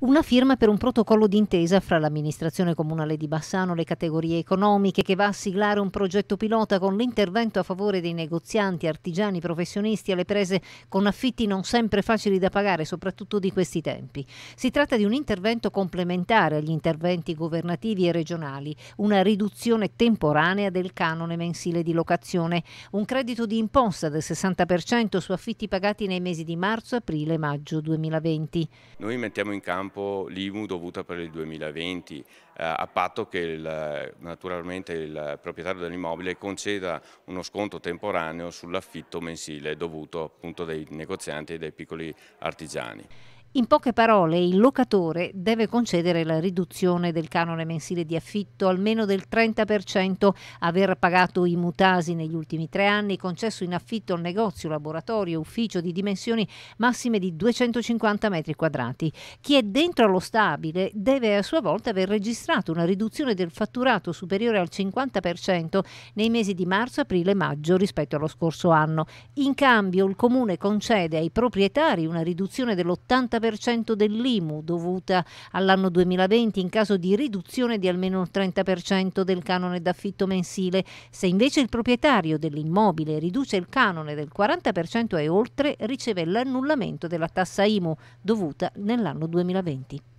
una firma per un protocollo d'intesa fra l'amministrazione comunale di Bassano, le categorie economiche, che va a siglare un progetto pilota con l'intervento a favore dei negozianti, artigiani, professionisti alle prese con affitti non sempre facili da pagare, soprattutto di questi tempi. Si tratta di un intervento complementare agli interventi governativi e regionali, una riduzione temporanea del canone mensile di locazione, un credito di imposta del 60% su affitti pagati nei mesi di marzo, aprile e maggio 2020. Noi mettiamo in campo campo l'IMU dovuta per il 2020, eh, a patto che il, naturalmente il proprietario dell'immobile conceda uno sconto temporaneo sull'affitto mensile dovuto appunto dai negozianti e dai piccoli artigiani. In poche parole, il locatore deve concedere la riduzione del canone mensile di affitto almeno del 30%, aver pagato i mutasi negli ultimi tre anni, concesso in affitto al negozio, laboratorio, ufficio di dimensioni massime di 250 metri quadrati. Chi è dentro lo stabile deve a sua volta aver registrato una riduzione del fatturato superiore al 50% nei mesi di marzo, aprile e maggio rispetto allo scorso anno. In cambio, il comune concede ai proprietari una riduzione dell'80% 30% dell'IMU dovuta all'anno 2020 in caso di riduzione di almeno il 30% del canone d'affitto mensile. Se invece il proprietario dell'immobile riduce il canone del 40% e oltre, riceve l'annullamento della tassa IMU dovuta nell'anno 2020.